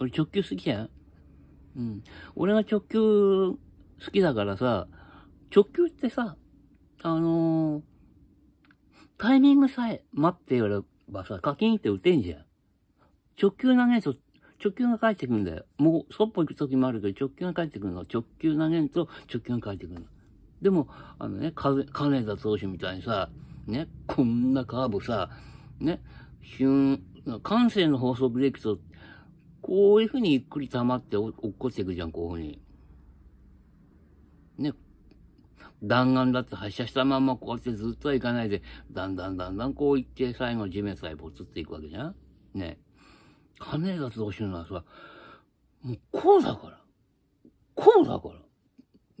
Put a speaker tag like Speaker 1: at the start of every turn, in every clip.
Speaker 1: 俺直球好きやん。うん。俺が直球好きだからさ、直球ってさ、あのー、タイミングさえ待ってやればさ、課金って打てんじゃん。直球投げると、直球が返ってくるんだよ。もう、そっぽ行く時もあるけど、直球が返ってくるの。直球投げると、直球が返ってくるの。でも、あのね、金田投手みたいにさ、ね、こんなカーブさ、ね、ヒュン、感性の法則でいくと、こういうふうにゆっくり溜まって落っこちていくじゃん、こういうふうに。ね。弾丸だって発射したまんまこうやってずっとはいかないで、だんだんだんだんこういって最後地面さえぼつっていくわけじゃんね。カネがどうしるのはさ、もうこうだから。こうだから。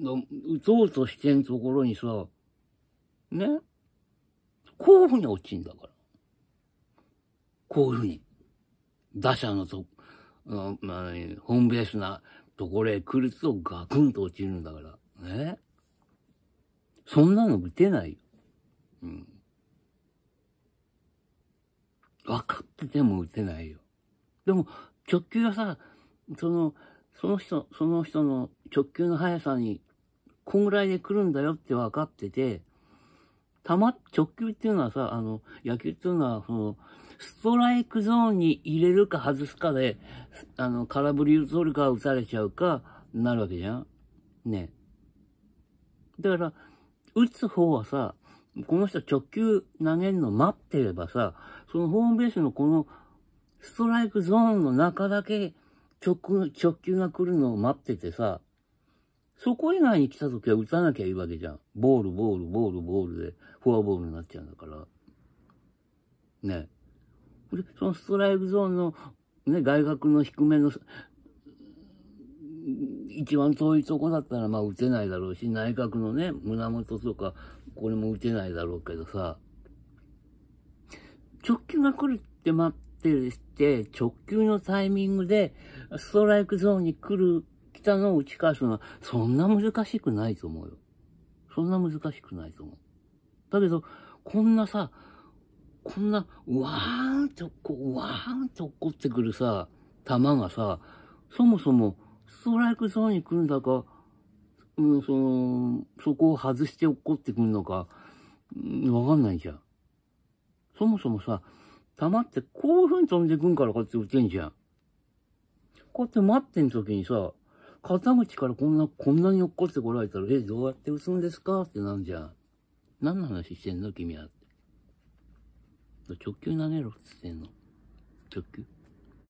Speaker 1: 打とうとしてんところにさ、ね。こういうふうに落ちんだから。こういうふうに。打者のと、うんまあ、ホームベースなところへ来るとガクンと落ちるんだから。ねそんなの打てないよ。うん。分かってても打てないよ。でも、直球がさ、その、その人、その人の直球の速さに、こんぐらいで来るんだよって分かってて、たま、直球っていうのはさ、あの、野球っていうのは、その、ストライクゾーンに入れるか外すかで、あの、空振り打つるか打たれちゃうか、なるわけじゃんね。だから、打つ方はさ、この人直球投げるの待ってればさ、そのホームベースのこのストライクゾーンの中だけ直直球が来るのを待っててさ、そこ以外に来た時は打たなきゃいいわけじゃん。ボール、ボール、ボール、ボールで、フォアボールになっちゃうんだから。ね。で、そのストライクゾーンの、ね、外角の低めの、一番遠いとこだったらまあ打てないだろうし、内角のね、胸元とか、これも打てないだろうけどさ、直球が来るって待ってるして、直球のタイミングで、ストライクゾーンに来る、来たのを打ち返すのは、そんな難しくないと思うよ。そんな難しくないと思う。だけど、こんなさ、こんな、わーんとこう、わーんと落っこってくるさ、球がさ、そもそも、ストライクゾーンに来るんだか、うん、その、そこを外して落っこってくるのか、うん、わかんないじゃん。そもそもさ、玉ってこういう風に飛んでくんからこうやって打てんじゃん。こうやって待ってん時にさ、肩口からこんな、こんなに落っこってこられたら、え、どうやって打つんですかってなんじゃん。何の話してんの君は。直球投げろっつってんの。直球